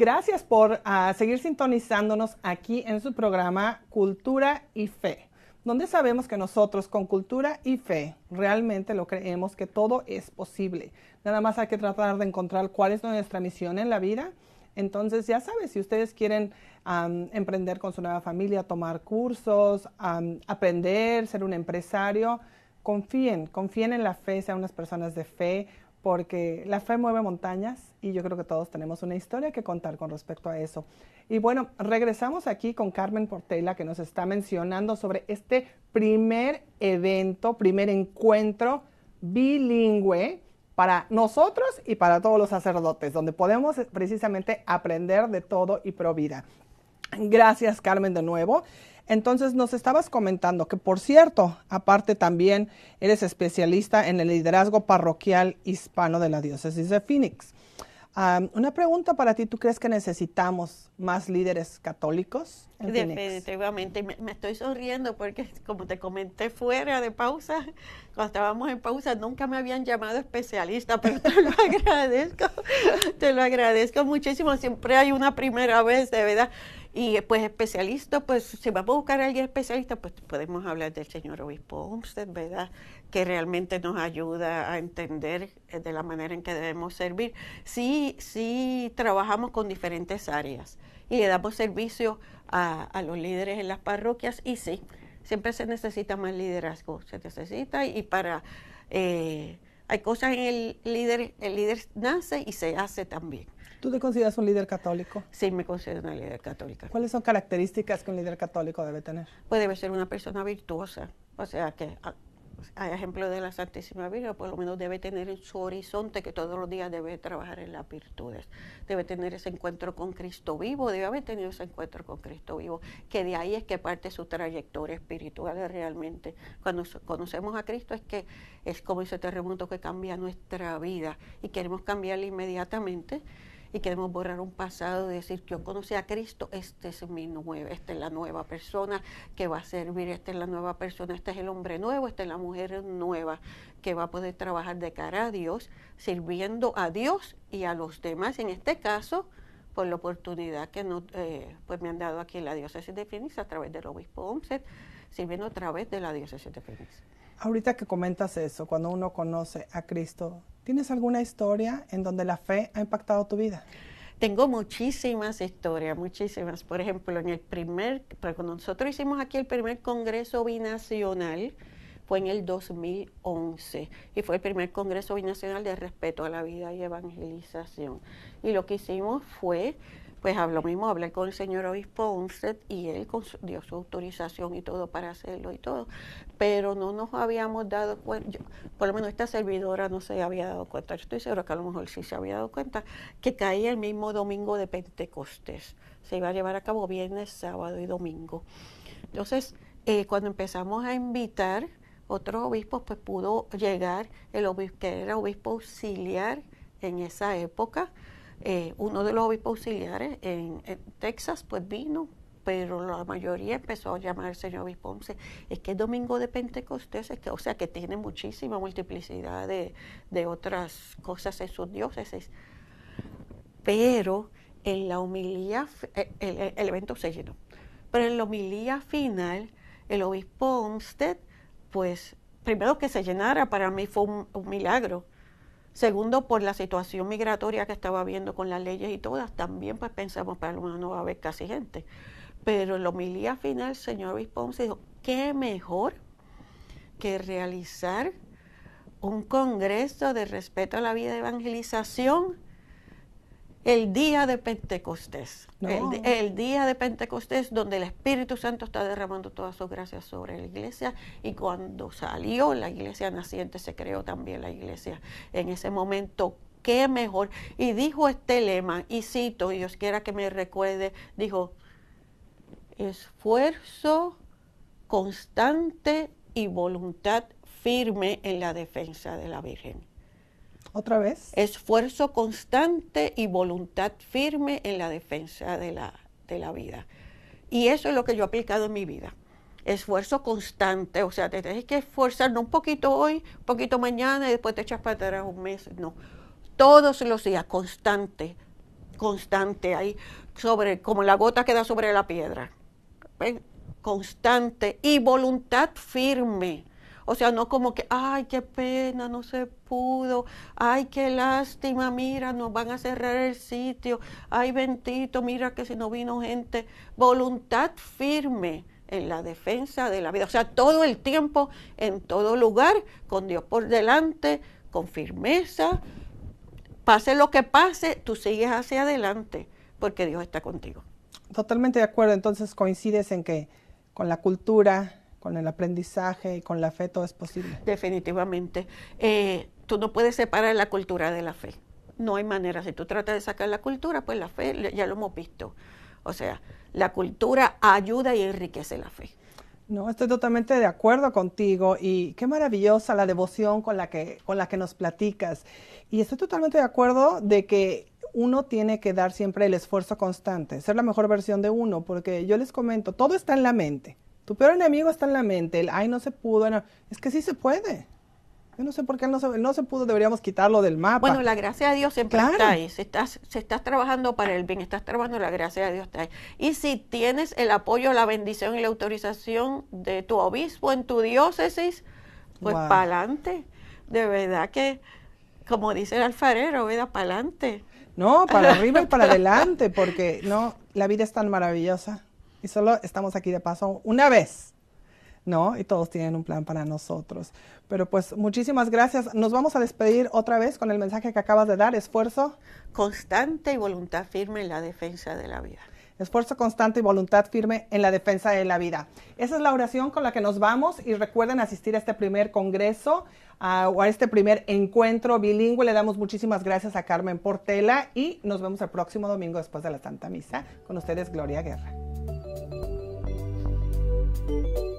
gracias por ah, seguir sintonizándonos aquí en su programa Cultura y Fe, donde sabemos que nosotros con cultura y fe realmente lo creemos que todo es posible. Nada más hay que tratar de encontrar cuál es nuestra misión en la vida. Entonces, ya sabes, si ustedes quieren emprender con su nueva familia, tomar cursos, aprender, ser un empresario, confíen, confíen en la fe, sean unas personas de fe, porque la fe mueve montañas y yo creo que todos tenemos una historia que contar con respecto a eso. Y bueno, regresamos aquí con Carmen Portela que nos está mencionando sobre este primer evento, primer encuentro bilingüe para nosotros y para todos los sacerdotes, donde podemos precisamente aprender de todo y pro vida. Gracias Carmen de nuevo. Entonces nos estabas comentando que, por cierto, aparte también eres especialista en el liderazgo parroquial hispano de la diócesis de Phoenix. una pregunta para ti, ¿tú crees que necesitamos más líderes católicos? En Definitivamente, me, me, estoy sonriendo porque como te comenté fuera de pausa, cuando estábamos en pausa, nunca me habían llamado especialista, pero te lo agradezco, te lo agradezco muchísimo, siempre hay una primera vez, de verdad. Y pues especialista, pues si vamos a buscar a alguien especialista, pues podemos hablar del señor obispo Olmsted, ¿verdad? Que realmente nos ayuda a entender eh, de la manera en que debemos servir. Sí, sí trabajamos con diferentes áreas y le damos servicio a, a los líderes en las parroquias y sí, siempre se necesita más liderazgo, se necesita y para... Eh, hay cosas en el líder, el líder nace y se hace también. ¿Tú te consideras un líder católico? Sí, me considero una líder católica. ¿Cuáles son características que un líder católico debe tener? Pues debe ser una persona virtuosa, o sea, que hay ejemplo de la Santísima Virgen, por lo menos debe tener en su horizonte que todos los días debe trabajar en las virtudes, debe tener ese encuentro con Cristo vivo, debe haber tenido ese encuentro con Cristo vivo, que de ahí es que parte su trayectoria espiritual realmente. Cuando conocemos a Cristo es que es como ese terremoto que cambia nuestra vida y queremos cambiarla inmediatamente y queremos borrar un pasado y decir, yo conocí a Cristo, este es mi nueva, esta es la nueva persona que va a servir, esta es la nueva persona, este es el hombre nuevo, esta es la mujer nueva que va a poder trabajar de cara a Dios, sirviendo a Dios y a los demás, en este caso, por la oportunidad que eh, pues me han dado aquí en la diócesis de Phoenix a través del obispo Omset, sirviendo a través de la diócesis de Phoenix. Ahorita que comentas eso, cuando uno conoce a Cristo, ¿tienes alguna historia en donde la fe ha impactado tu vida? Tengo muchísimas historias, muchísimas. Por ejemplo, en el primer, cuando nosotros hicimos aquí el primer Congreso Binacional, fue en el 2011 y fue el primer Congreso Binacional de Respeto a la Vida y Evangelización. Y lo que hicimos fue pues habló mismo, hablé con el señor obispo Onset y él dio su autorización y todo para hacerlo y todo, pero no nos habíamos dado cuenta, por lo menos esta servidora no se había dado cuenta, yo estoy segura que a lo mejor sí se había dado cuenta, que caía el mismo domingo de Pentecostés, se iba a llevar a cabo viernes, sábado y domingo. Entonces, eh, cuando empezamos a invitar otros obispos, pues pudo llegar el obispo, que era obispo auxiliar en esa época, eh, uno de los obispos auxiliares en, Texas, pues vino, pero la mayoría empezó a llamar al señor obispo Es que es domingo de Pentecostés, o sea que tiene muchísima multiplicidad de, otras cosas en sus diócesis. Pero en la homilía, eh, el, evento se llenó, pero en la homilía final, el obispo Olmsted, pues primero que se llenara para mí fue un milagro, Segundo, por la situación migratoria que estaba habiendo con las leyes y todas, también pues pensamos, para una nueva va a haber casi gente. Pero en la homilía final, el señor se dijo, qué mejor que realizar un congreso de respeto a la vida de evangelización el día de Pentecostés. El, día de Pentecostés donde el Espíritu Santo está derramando todas sus gracias sobre la iglesia y cuando salió la iglesia naciente se creó también la iglesia. En ese momento, qué mejor. Y dijo este lema, y cito, y Dios quiera que me recuerde, dijo, esfuerzo constante y voluntad firme en la defensa de la Virgen. Otra vez. Esfuerzo constante y voluntad firme en la defensa de la, vida. Y eso es lo que yo he aplicado en mi vida. Esfuerzo constante, o sea, te tienes que esforzar, un poquito hoy, un poquito mañana y después te echas para atrás un mes, no. Todos los días, constante, constante, ahí, sobre, como la gota queda sobre la piedra. Constante y voluntad firme o sea, no como que, ay, qué pena, no se pudo, ay, qué lástima, mira, nos van a cerrar el sitio, ay, bendito, mira que si no vino gente. Voluntad firme en la defensa de la vida. O sea, todo el tiempo, en todo lugar, con Dios por delante, con firmeza. Pase lo que pase, tú sigues hacia adelante, porque Dios está contigo. Totalmente de acuerdo, entonces coincides en que con la cultura con el aprendizaje y con la fe todo es posible. Definitivamente. Eh, tú no puedes separar la cultura de la fe. No hay manera. Si tú tratas de sacar la cultura, pues la fe ya lo hemos visto. O sea, la cultura ayuda y enriquece la fe. No, estoy totalmente de acuerdo contigo y qué maravillosa la devoción con la que con la que nos platicas. Y estoy totalmente de acuerdo de que uno tiene que dar siempre el esfuerzo constante, ser la mejor versión de uno, porque yo les comento, todo está en la mente. Tu peor enemigo está en la mente, el, ay, no se pudo. Es que sí se puede. Yo no sé por qué no se, no se pudo, deberíamos quitarlo del mapa. Bueno, la gracia de Dios siempre está ahí. Si estás, estás trabajando para el bien, estás trabajando, la gracia de Dios está ahí. Y si tienes el apoyo, la bendición y la autorización de tu obispo en tu diócesis, pues para adelante. De verdad que, como dice el alfarero, ¿verdad? Para adelante. No, para arriba y para adelante, porque no, la vida es tan maravillosa y solo estamos aquí de paso una vez. ¿no? Y todos tienen un plan para nosotros. Pero pues muchísimas gracias. Nos vamos a despedir otra vez con el mensaje que acabas de dar, esfuerzo. Constante y voluntad firme en la defensa de la vida. Esfuerzo constante y voluntad firme en la defensa de la vida. Esa es la oración con la que nos vamos y recuerden asistir a este primer congreso o a este primer encuentro bilingüe. Le damos muchísimas gracias a Carmen Portela y nos vemos el próximo domingo después de la Santa Misa. Con ustedes, Gloria Guerra. Thank you